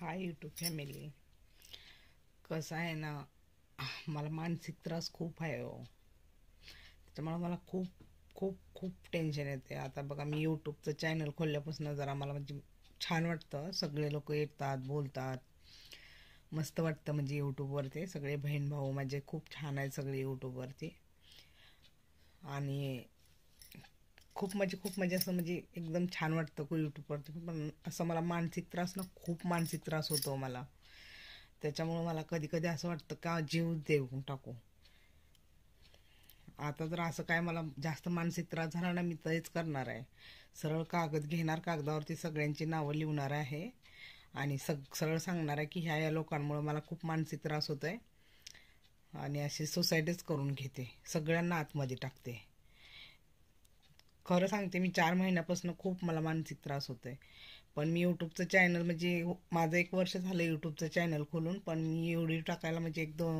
hi YouTube family कसं आहे ना मला मानसिक त्रास खूप आहे हो त्याच्यामुळे मला खूप खूप खूप टेन्शन येते आता बघा मी यूट्यूबचं चॅनल खोलल्यापासून जरा मला म्हणजे छान वाटतं सगळे लोक येतात बोलतात मस्त वाटतं म्हणजे यूट्यूबवरती सगळे बहीण भाऊ माझे खूप छान आहेत सगळे यूट्यूबवरती आणि खूप म्हणजे खूप म्हणजे असं म्हणजे एकदम छान वाटतं को यूट्यूबवरती पण असं मला मानसिक त्रास ना खूप मानसिक त्रास होतो मला त्याच्यामुळं मला कधी कधी असं वाटतं का जीव देऊन टाकू आता जर असं काय मला जास्त मानसिक त्रास झाला ना मी तेच करणार आहे सरळ कागद घेणार कागदावरती सगळ्यांची नावं लिहणार आहे आणि सग सरळ सांगणार आहे की ह्या या लोकांमुळं मला खूप मानसिक त्रास होतोय आहे आणि अशी सोसायटीच करून घेते सगळ्यांना आतमध्ये टाकते खरं सांगते मी चार महिन्यापासून खूप मला मानसिक त्रास होतो आहे पण मी यूट्यूबचं चॅनल म्हणजे माझं एक वर्ष झालं यूट्यूबचं चॅनल खोलून पण मी एवढी टाकायला म्हणजे एक दोन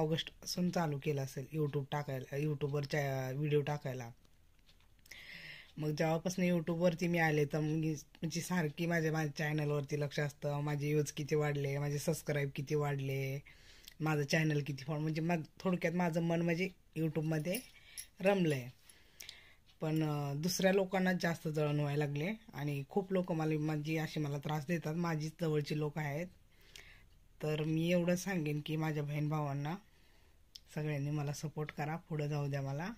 ऑगस्टपासून चालू केलं असेल यूट्यूब टाकायला यूट्यूबवरच्या व्हिडिओ टाकायला मग जेव्हापासून यूट्यूबवरती मी आले तर मी म्हणजे सारखी माझ्या माझ्या चॅनलवरती लक्ष असतं माझे यूज किती वाढले माझे सबस्क्राईब किती वाढले माझं चॅनल किती म्हणजे मग थोडक्यात माझं मन म्हणजे यूट्यूबमध्ये रमलं आहे पण दुसऱ्या लोकांना जास्त जळण व्हायला लागले आणि खूप लोक मला माझी असे मला त्रास देतात माझीच जवळची लोक आहेत तर मी एवढं सांगेन की माझ्या बहीण भावांना सगळ्यांनी मला सपोर्ट करा पुढं जाऊ द्या मला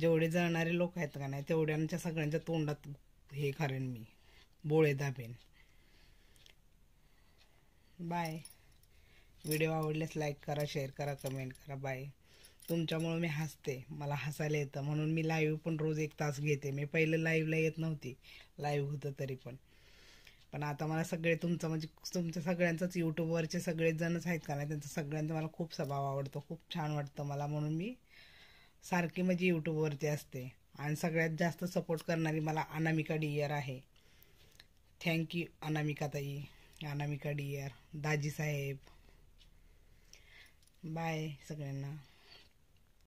जेवढे जळणारे लोक आहेत का नाही तेवढ्यांच्या सगळ्यांच्या तोंडात हे करेन मी बोळे दाबेन बाय व्हिडिओ आवडल्यास लाईक करा शेअर करा कमेंट करा बाय तुमच्यामुळं मी हसते मला हसायला येतं म्हणून मी लाईव्ह पण रोज एक तास घेते मी पहिलं लाईव्हला येत नव्हती लाईव्ह होतं तरी पण पण आता मला सगळे तुमचं म्हणजे तुमच्या सगळ्यांचंच यूट्यूबवरचे सगळेजणच आहेत का नाही त्यांचा सगळ्यांचा मला खूप स्वभाव आवडतो खूप छान वाटतं मला म्हणून मी सारखी म्हणजे यूट्यूबवरती असते आणि सगळ्यात जास्त सपोर्ट करणारी मला अनामिका डियर आहे थँक्यू अनामिका ताई अनामिका डियर दाजी साहेब बाय सगळ्यांना